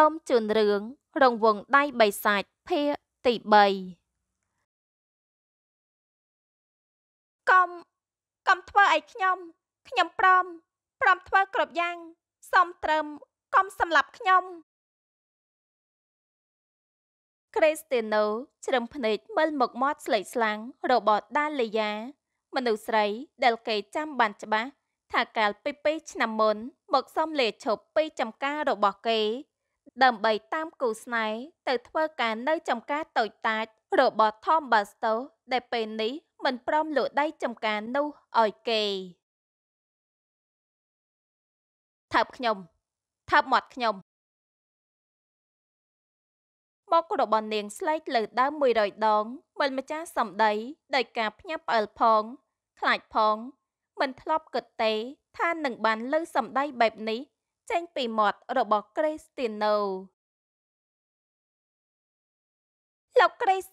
សូមជូនរឿងរង្វង់ដៃបិសាចភាគទី3កុំកុំធ្វើអីខ្ញុំខ្ញុំព្រមព្រមធ្វើគ្រប់យ៉ាងសូមត្រឹមកុំសម្លាប់ខ្ញុំគ្រេស្ទីណូជ្រឹមភ្នែកមើលមុខមាត់ស្លេកស្លាំងរបស់ដាលីយ៉ាមនុស្សស្រី ដែលគេចាំបានច្បាស់ថាកាលពី2ឆ្នាំមុនមកសុំលេខឈប់ពីចំការរបស់គេដើម្បីតាមគូស្នេហ៍ទៅធ្វើការនៅចំការតូចតាចរបស់ Tom Bastow ដែលពេលនេះមិនព្រមលក់ដីចំការនោះឲ្យគេថើបខ្ញុំថើបមាត់ខ្ញុំមករបស់នាងស្លេកលើដើម100ដងមិនម្ចាស់សំដី ដោយការភ្ញាក់ផ្អើលផង ខ្លាចផង មិនធ្លាប់គិតទេ ថានឹងបានលើសំដីបែបនេះចេញពីមាត់របស់ Cristiano លោក Chris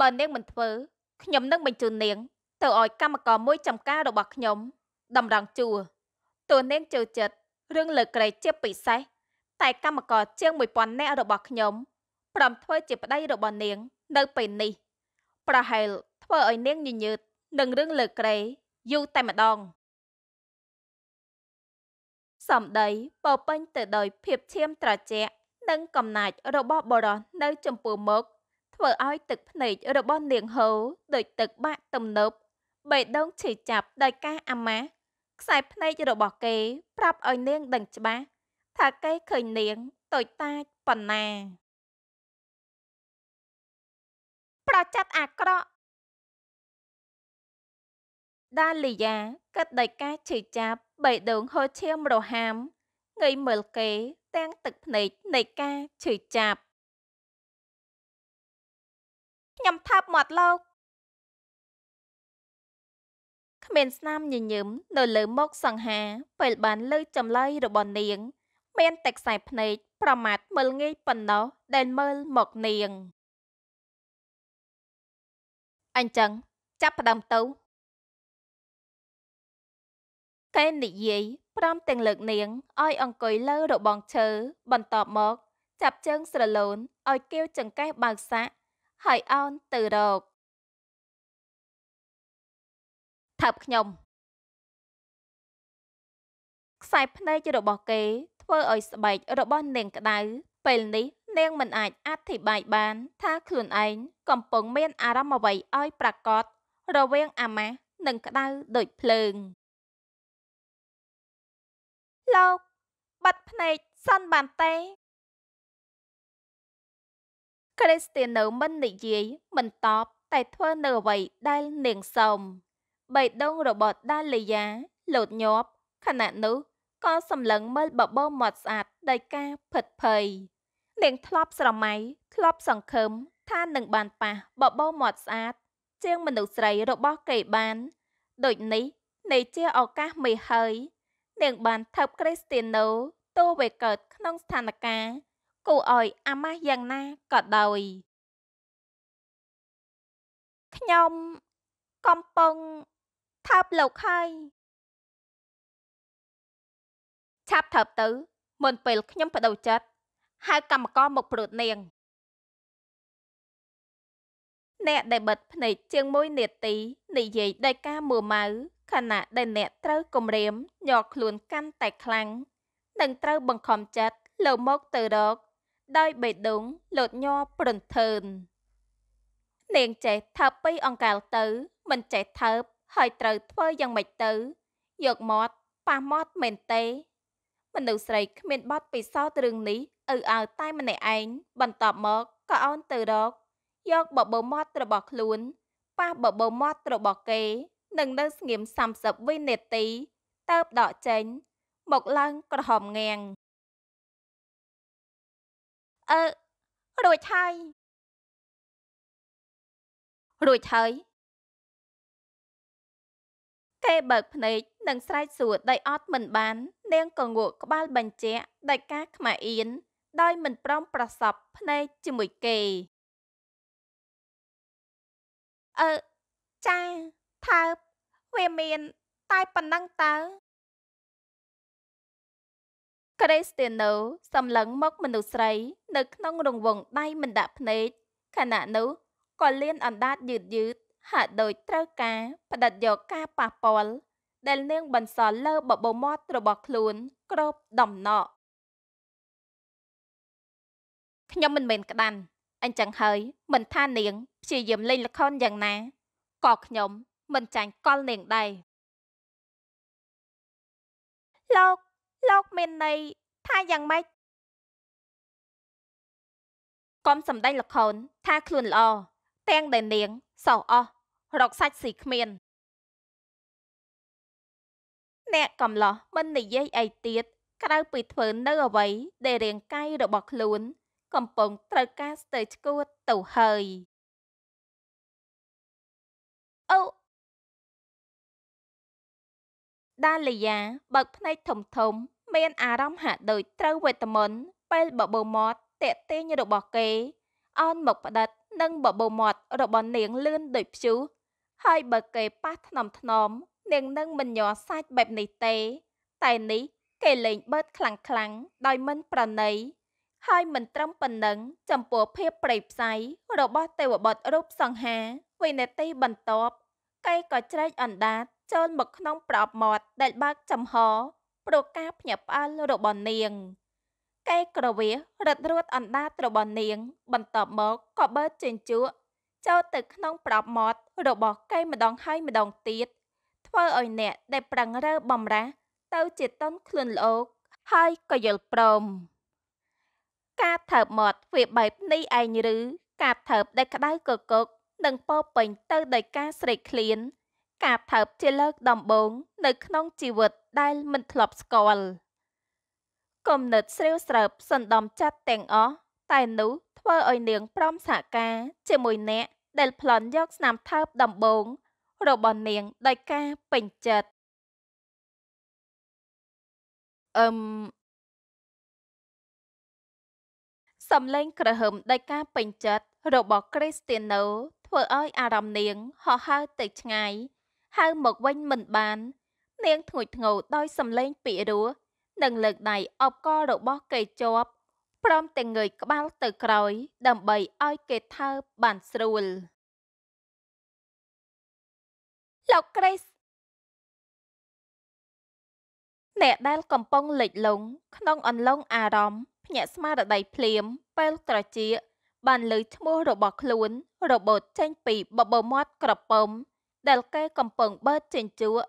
បើនាងមិនធ្វើខ្ញុំនឹងបញ្ជូននាង ទៅឲ្យកម្មករមួយចំការរបស់ខ្ញុំតម្រង់ជួរតួនាងចូលចិត្តរឿងលើក្រេជាពិសេសតែកម្មករជាង1000នាក់របស់ខ្ញុំព្រមធ្វើជាប្តីរបស់នាងនៅពេលនេះប្រហែលធ្វើឲ្យនាងញញើតនឹងរឿងលើក្រេយូរតែម្ដងសម្ដីពោពេញទៅដោយភាពឈាមត្រជាក់និងកំណាច របស់បរោះនៅ ចំពោះមុខធ្វើឲ្យ ទឹកភ្នែករបស់នាងហូដូចទឹកបាក់ទំនប់បេះដូងឈឺចាប់ដោយការអាម៉ាស់ខ្សែភ្នែករបស់គេ ប្រាប់ឲ្យនាង ដឹងច្បាស់ថាគេឃើញនាងតូចតាចប៉ុណ្ណា ប្រច័តអាក្រក់ដាលីយ៉ាគិតដោយការឈឺចាប់បេះដូងហូរឈាមរហាមងៃមើលគេ ទាំងទឹកភ្នែកនៃការឈឺចាប់ខ្ញុំថាប់មាត់លោកគ្មានស្នាមញញឹមនៅលើមុខសង្ហាពេលបាន លើចម្លើយរបស់នាង មានតែខ្សែភ្នែកប្រមាថមើលងាយប៉ុណ្ណោះ ដែលមើលមកនាងអញ្ចឹងចាប់ផ្ដើមទៅកេននិយាយព្រមទាំងលើកនាងឲ្យ អង្គុយលើ របងឈើបន្ទាប់មក ចាប់ជើងស្រលូនឲ្យកៀវចង្កេះបើកសាក់ហើយអោនទៅរកថាប់ខ្ញុំខ្សែភ្នែករបស់គេ ធ្វើឲ្យស្បែករបស់នាង ក្តៅពេលនេះនាងមិនអាចអធិប្បាយបាន ថាខ្លួនឯងកំពុងមាន អារម្មណ៍អ្វីឲ្យប្រកបរវាងអាម៉ាស់និងក្តៅដូចភ្លើងលោកបាត់ភ្នែកសិនបានទេគ្រីស្ទីណូមិននិយាយ មិនតបតែធ្វើនៅអ្វីដែលនាងសុំបេះដូងរបស់ដាលីយ៉ាលោតញាប់ខណៈនោះក៏សម្លឹងមើលបបោមាត់ស្អាតដោយការផិតភ័យនាង ធ្លាប់ស្រមៃធ្លាប់សង្ឃឹម ថានឹងបានប៉ះបបោមាត់ស្អាត ជាងមនុស្សស្រីរបស់គេបាន ដូចនេះ នៃជាឱកាសមេហើយនាងបានថើបគ្រីស្ទីណូទោះវាកើត ក្នុងស្ថានភាពគួរឲ្យអាម៉ាស់យ៉ាងណាក៏ដោយខ្ញុំកំពុងថើបលោកហើយឆាប់ថើបទៅមុនពេលខ្ញុំបដូរចិត្តហៅកម្មករមកព្រួតនាងអ្នកដែលបិទភ្នែកជាង1នាទីនិយាយដោយការមើលម៉ៅខណៈដែលអ្នកត្រូវគំរាមញ័រខ្លួនកាន់តែខ្លាំងនិងត្រូវបង្ខំចិត្តលើមកទៅរកដោយបេដុងលោតញ័រប្រន្ទើននាងចេះថាពីអង្កាលទៅ មិនចេះថើប ហើយត្រូវធ្វើយ៉ាងម៉េចទៅ យកមាត់ប៉ះមាត់មែនទេមនុស្សស្រីគ្មានបទពិសោធន៍រឿងនេះឪអើតែម្នាក់ឯងបន្ទាប់មកក៏អូនទៅរកយកបបោមាត់របស់ខ្លួនប៉ះបបោមាត់របស់គេនឹងនៅស្ងៀម30វិនាទីតើបដកចេញមកឡើងក្រហមងាងអឺរួចហើយរួចហើយគេបើកភ្នែកនិងស្រែកសួរដោយអត់មិនបាន នាងក៏ងក់ក្បាលបញ្ជាក់ដោយការខ្មាស់អៀនដោយមិនព្រមប្រសពភ្នែកជាមួយគេអឺចាថើបវាមាន តែប៉ុណ្ណឹងតើក្រេស្ទីណូសម្លឹងមកមនុស្សស្រីនៅក្នុងរង្វង់ដៃមិនដាក់ភ្នែកខណៈនោះក៏លៀនអណ្ដាតយឺតយឺតហាក់ដូចត្រូវការផ្ដិតយកការប៉ះពាល់ដែលនាងបន្សល់លើបបោមាត់របស់ខ្លួន ក្របដំណក់ខ្ញុំមិនមែនក្តាន់អញ្ចឹងហើយមិនថានាងព្យាយាមលេងល្ខោនយ៉ាងណាក៏ខ្ញុំមិនចាញ់កលនាងដែរលោកលោកមានន័យថាយ៉ាងម៉េចកុំសំដែងលខោនថាខ្លួនល្អទាំងដែលនាងសោះអស់រកសាច់ស៊ីគ្មានអ្នកកំឡោះមិននិយាយអីទៀតក្រៅពីធ្វើនៅអ្វី ដែលរាងកាយរបស់ខ្លួន កំពុងត្រូវការស្ទើឆ្កួតទៅហើយអូដាលីយ៉ាបើកភ្នែកធំធំមានអារម្មណ៍ហាក់ដូចត្រូវវេទមន្តពេលបបោមាត់តាក់ទាញរបស់គេអោនមកផ្ដិតនិងបបោមាត់របស់នាងលឿនដូចព្យុះហើយបើគេប៉ះថ្នមថ្នមនាងនឹងមិនញ័រសាច់បែបនេះទេ តែនេះ គេលេងបឺតខ្លាំងខ្លាំងដោយមិនប្រណីហើយមិនត្រឹមប៉ុណ្ណឹងចំពោះភាពប្រៃផ្សៃរបស់ទេវបុត្ររូបសង្ហាវិនតិបន្ទាប់គេក៏ច្រែកអណ្ដាតចូលមកក្នុងប្រອບមាត់ដែលបើកចំហព្រោះការភ្ញាក់ផ្អើលរបស់នាង កែក្រវាសរត់រួតអណ្ដាតរបស់នាង បន្ទាប់មកក៏បើកជញ្ជក់ចូលទៅក្នុងប្រອບមាត់របស់កែម្ដងហើយម្ដងទៀត ធ្វើឲ្យអ្នក ដែលប្រឹងរើបំរាស់ទៅជាតន់ខ្លួនលោកហើយក៏យល់ព្រម ការថើបមាត់វាបែបនេះឯងឬការថើបដែលក្តៅកកកនិងពោពេញទៅដោយការស្រេកឃ្លានការថើបជាលើកដំបូងនៅក្នុងជីវិតដែលមិនធ្លាប់ស្គាល់គំនិតស្រាវស្រើបសន្តំចាត់ទាំងអស់តែនោះធ្វើឲ្យនាងព្រមសហការជាមួយអ្នកដែលប្លន់យកស្នាមថើបដំបូងរបស់នាងដោយការពេញចិត្តអឹមសំឡេងក្រហមដោយការពេញចិត្តរបស់គ្រីស្ទីណូធ្វើឲ្យអារម្មណ៍នាងហោះហើរទៅឆ្ងាយហៅមកវិញមិនបាននាងធ្ងួចធ្ងោដោយសំឡេងពីរោះនិងលើកដៃអបកលរបស់គេជាប់ព្រមទាំងងើយក្បាលទៅក្រោយដើម្បីឲ្យគេថើបបានស្រួលលោកក្រេសអ្នកដែល កំពុងលិចលង់ក្នុងអន្លង់អារម្មណ៍ភ្ញាក់ស្មារតីភ្លាមពេលត្រចៀកបានលើឈ្មោះរបស់ខ្លួន របូតចេញពីបបោមាត់ក្រពំដែលគេកំពុងបើកជញ្ជក់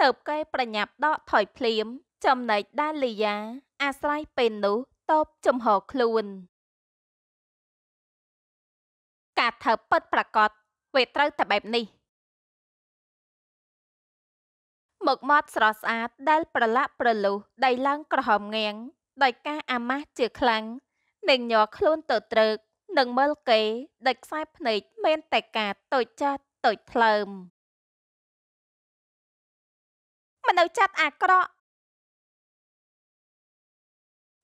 ទៅគេប្រញាប់ដកថយភ្លាមចំណែកដាលីយ៉ាអាស្រ័យពេលនោះតបចំហខ្លួន ការធ្វើពិតប្រកបវាត្រូវតែបែបនេះមកមាត់ស្រស់ស្អាតដែលប្រឡាក់ប្រលុះដៃឡើងក្រហមងាងដោយការអាម៉ាស់ជាខ្លាំងនិងញ័រខ្លួនទៅត្រឹកនឹងមើលគេដោយខ្សែភ្នែកមានតែការតូចចាស់តូចថ្លើមមនុស្សចាប់អាក្រក់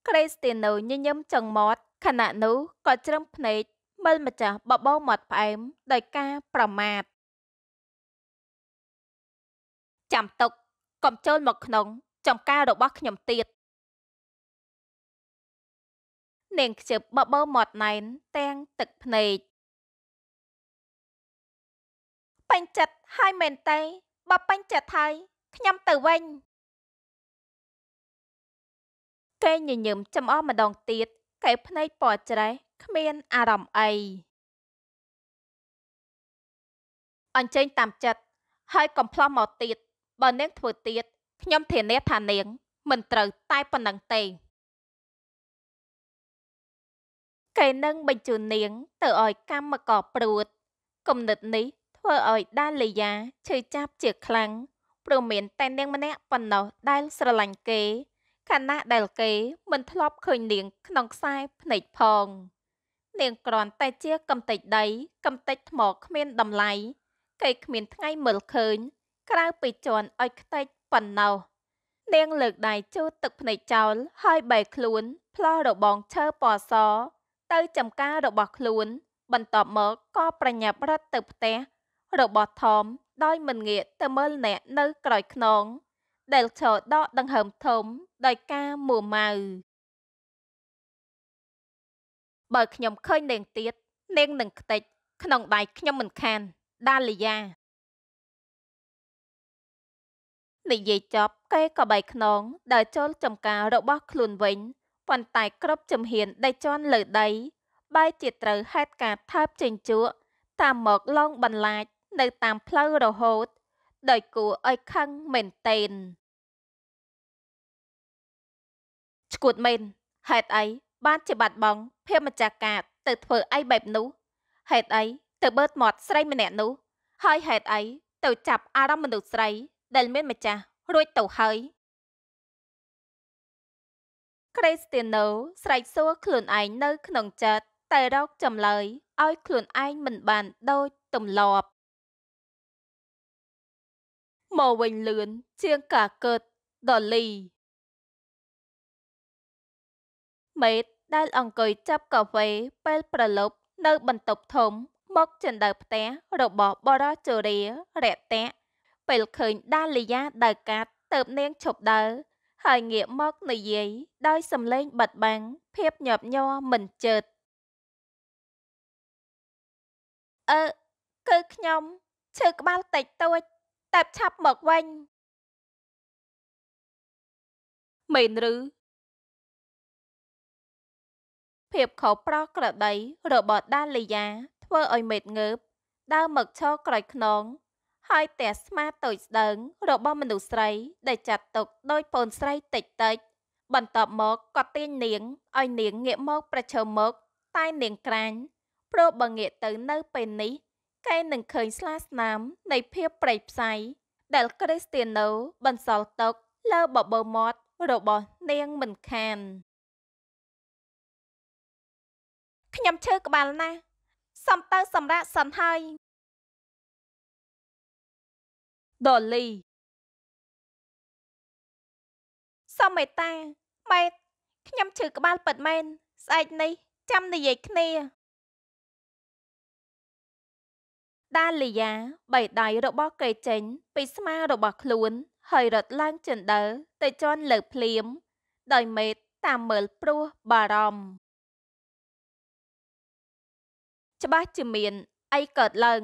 ក្រេស្ទីណូញញឹមចង្មត់ខណៈនោះក៏ជ្រឹមភ្នែកមើលម្ចាស់បបោមាត់ផ្អែម ដោយការប្រមាថចាំទុកកុំចូលមកក្នុង ចំការរបស់ខ្ញុំទៀតនាងខ្ជិបបបោមាត់ណែនទាំង ទឹកភ្នែកពេញចិត្តហើយមែនទេបើពេញចិត្តហើយខ្ញុំទៅវិញគេញញឹមចំអស់ម្ដងទៀតកែភ្នែកពណ៌ច្រេះគ្មាន អារម្មណ៍អីអញ្ជើញតាមចិត្តហើយ កំផ្លោះមកទៀតបើនាង ធ្វើទៀតខ្ញុំធានាថានាង មិនត្រូវតែប៉ុណ្ណឹងទេគេនឹងបញ្ជូននាង ទៅឲ្យកម្មកកព្រួតគំនិតនេះធ្វើឲ្យដាលីយ៉ាឈឺចាប់ជាខ្លាំងព្រមមានតែនាងម្នាក់ប៉ុណ្ណោះដែលស្រឡាញ់គេខណៈដែលគេមិនធ្លាប់ឃើញនាងក្នុងខ្សែភ្នែកផង នាងគ្រាន់តែជាកំតិចដីកំតិចថ្មគ្មានតម្លៃគេគ្មានថ្ងៃមើលឃើញក្រៅពីជន់ឲ្យខ្ទេចប៉ុណ្ណោះនាងលើកដៃជូតទឹកភ្នែកចោលហើយបែកខ្លួនផ្លោះរបងឈើពណ៌សទៅចំការរបស់ខ្លួន បន្ទាប់មកក៏ប្រញាប់រត់ទៅផ្ទះរបស់ថមដោយមិនងាកទៅមើលអ្នក នៅក្រោយខ្នងដែលឈរដកដង្ហើមធំ ដោយការមួម៉ៅបើខ្ញុំឃើញនាងទៀតនាងនឹងខ្ទេច ក្នុងដៃខ្ញុំមិនខាន ដាលីយ៉ានិយាយចប់គេក៏បែកខ្នងដើរចូលចំការរបស់ខ្លួនវិញប៉ុន្តែគ្រប់ជំហានដែលជន់លើដីបែរជាត្រូវហេតុការថើបចេញជក់តាមមកឡងបន្លាចនៅតាមផ្លូវរហូត ដោយគួរឲ្យខឹងមែនទែនឈួតមែនហេតុអីបានជាបាត់បង់ភាពម្ចាស់ការទៅធ្វើអីបែបនោះហេតុអីទៅបើកមាត់ស្រីម្នាក់នោះ ហើយហេតុអីទៅចាប់អារម្មណ៍មនុស្សស្រី ដែលមានម្ចាស់រួចទៅហើយ Cristiano ស្រែកសួរខ្លួនឯងនៅក្នុងចិត្តតែរកចម្លើយឲ្យខ្លួនឯងមិនបានដូចទំលាប់មកវិញលឿនជាងការកើតដល់លីមេតដែល អង្គុយចាប់កាហ្វេពេល ប្រឡប់ នៅ បន្ទប់ធំ មកចិនដៅផ្ទះរបស់បរោះជរារតៈពេលឃើញដាលីយ៉ាដើរកាត់ទៅបនាងឈប់ដើរហើយងាកមកនិយាយដោយសំឡេងបិទបាំងភាពញាប់ញ័រមិនជិតអឺគឺខ្ញុំឈឺក្បាលតិចតួចតែឆាប់មកវិញមែនឬភាពខុសប្រក្រតីរបស់ដាលីយ៉ាធ្វើឲ្យមេតងើប ដើរមកឈរក្រោយខ្នងហើយទះស្មាតូចស្ដើងរបស់មនុស្សស្រីដែលចាត់ទុកដោយពូនស្រីតិចតិចបន្ទាប់មកក៏ទាញនាងឲ្យនាងងាកមកប្រឈមមុខតែនាងក្រាញ់ព្រោះបើងាកទៅនៅពេលនេះគេនឹងឃើញស្លាស្នាម នៃ ភាពប្រៃផ្សៃដែលគ្រីស្ទីណូបន្សល់ទុក លើបបោមាត់របស់នាងមិនខានខ្ញុំឈឺក្បាលណាស់សំទៅសម្រាប់សិនហើយដលីសមេតាម៉ែតខ្ញុំឈឺក្បាលពិតមែនស្អែកនេះចាំនិយាយគ្នាដាលីយ៉ាបៃដៃរបស់កេចេញពីស្មារបស់ខ្លួន ហើយរត់ឡើងជណ្ដើទៅជន់លើភ្លៀមដោយមេតតាមមើលព្រោះបារម្ភច្បាស់ជាមានអីកើតឡើង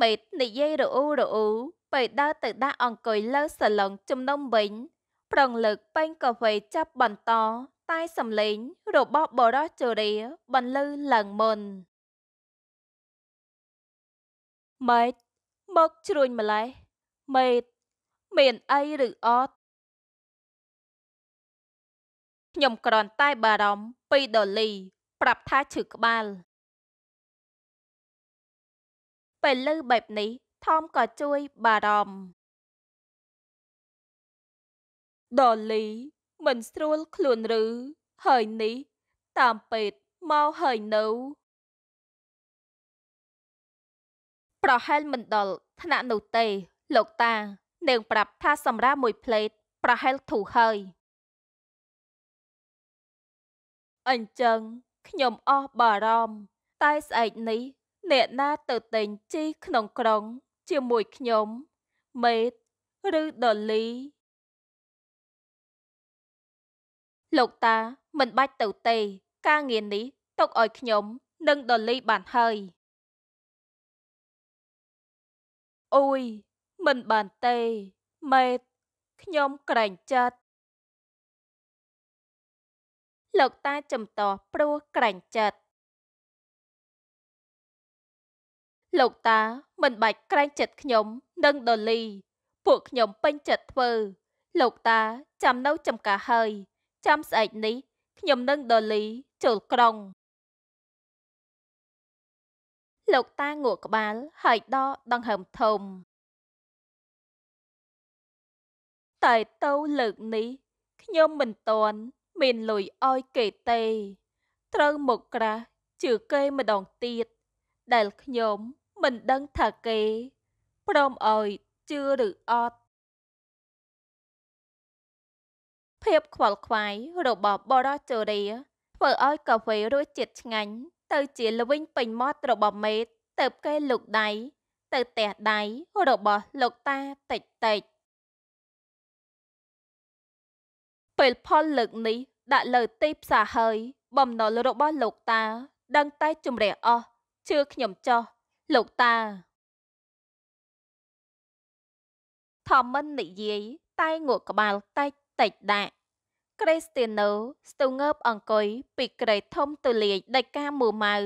មេតនិយាយរអ៊ូរអ៊ូបៃដើរទៅដាក់អង្គុយលើសាឡុងជំនុំវិញ ប្រងលើកពេញកាហ្វេចាប់បន្តតែសំឡេងរបស់បរោះជរាបន្លឺឡើងមុនម៉េចមកជ្រួញម្លេះមេត មានអីឬអត់ខ្ញុំគ្រាន់តែបារម្ភពីដុលី ប្រាប់ថាឈឺក្បាលពេលលើបែបនេះថមក៏ជួយ បារម្ភដុលី មិនស្រួលខ្លួនឬហើយនេះ តាមពេទ្យមកហើយនៅប្រហែលមិនដល់ថ្នាក់នោះទេលោកតានឹងប្រាប់ថាសម្រាប់មួយផ្លេត ប្រហែលធូរហើយ អញ្ចឹងខ្ញុំអស់បារម្ភតែស្អែកនេះ អ្នកណា ទៅតែងជីក្នុងក្រុង ជាមួយខ្ញុំ មេតឬដលីលោកតាមិនបាច់ទៅទេ ការងារនេះទុកឲ្យខ្ញុំ និងដលីបានហើយអ៊ុយមិនបានទេម៉ែតខ្ញុំក្រែងចិត្តលោកតាចំតោះព្រោះក្រែងចិត្តលោកតាមិនបាច់ក្រែងចិត្តខ្ញុំនិងដលី ពួកខ្ញុំពេញចិត្តធ្វើ លោកតាចាំនៅចំការហើយ ចាំស្អែកនេះខ្ញុំនឹងដលី ចូលក្រុងលោកតាងក់ក្បាល ហើយដកដង្ហើមធំតែទៅលើកនេះខ្ញុំមិនតន់មានលុយឲ្យគេទេត្រូវមកក្រាស់ជឿគេម្ដងទៀតដែលខ្ញុំមិនដឹងថាគេព្រមឲ្យជឿឬអត់ភាពខ្វល់ខ្វាយរបស់បរោះជរាធ្វើឲ្យកៅវេរសជាតិឆ្ងាញ់ទៅជាល្វីងពេញមាត់របស់មេតទៅគេលោកដៃទៅផ្ទះដៃរបស់ លោកតាតិចតិចពេលផលលើកនេះ ដាក់លើទីផ្សារហើយ បំណុលរបស់ លោកតាដឹងតែជំរះអស់ជឿខ្ញុំចោះ លោកតាធម្មនិយាយតែងក់ក្បាលតិចតិចដាក់គ្រេស្ទៀណូស្ទុងើបអង្គុយពីក្រេធំទូលាយដេចការមួម៉ៅ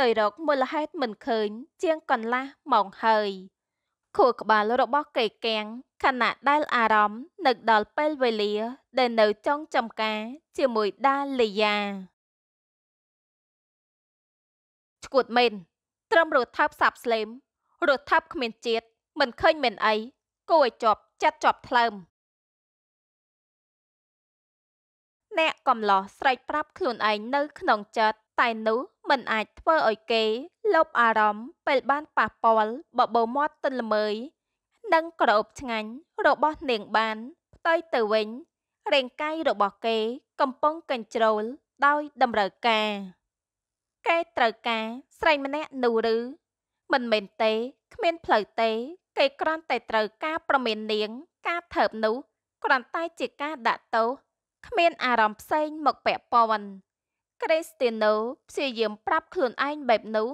ដោយរកមូលហេតុមិនឃើញ ជាងកន្លះម៉ោងហើយ ខួរក្បាលរបស់កេកាំងខណៈដែលអារម្មណ៍នឹកដល់ពេលវេលាដែលនៅចុងចំការ ជាមួយដាលីយ៉ាឈួតមែនត្រឹមរត់ថាប់សាប់ស្លេមរត់ថាប់គ្មានជាតិមិនឃើញមែនអីគួរឲ្យជាប់ចាត់ជាប់ថ្លើមអ្នកកំឡោះស្រែកប្រាប់ខ្លួនឯងនៅក្នុងចិត្តតែនោះមិនអាចធ្វើឲ្យគេលប់អារម្មណ៍ពេលបានប៉ះពាល់បបោមាត់ទន្លមើយនិងក្រអូបឆ្ងាញ់របស់នាងបាន ផ្ទុយទៅវិញរាងកាយរបស់គេ កំពុងកញ្ជ្រោលដោយតម្រូវការគេត្រូវការស្រីម្នាក់នោះឬមិនមែនទេគ្មានផ្លូវទេគេគ្រាន់តែត្រូវការ ប្រមាននាងការថើបនោះគ្រាន់តែជាការដាក់ទោសគ្មានអារម្មណ៍ផ្សេងមកពាក់ព័ន្ធក្រេស្ទីណូព្យាយាមប្រាប់ខ្លួនឯងបែបនោះ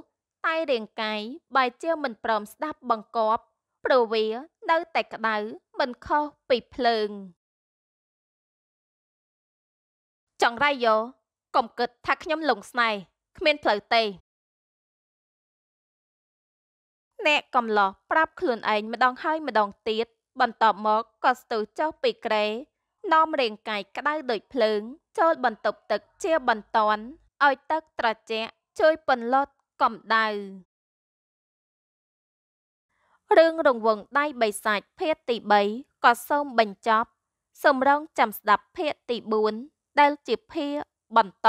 តែរាងកាយបែជាមិនព្រមស្ដាប់បង្គាប់ព្រោះវានៅតែក្ដៅមិនខុសពីភ្លើង ចង្រៃយោកុំគិតថាខ្ញុំលងស្នេហ៍គ្មានផ្លូវទេអ្នកកំឡោះប្រាប់ខ្លួនឯងម្ដងហើយម្ដងទៀតបន្ទាប់មកក៏ស្ទុះចុះពីក្រេនាំរាងកាយក្តៅដូចភ្លើងចូល បន្ទប់ទឹកជាបន្ទាន់ឲ្យទឹកត្រជាក់ជួយពន្លត់កម្ដៅរឿងរង្វង់ដៃបិសាចភាគទី3ក៏សូមបញ្ចប់សម្រងចាំស្ដាប់ភាគទី4ដែលជាភាគបន្ត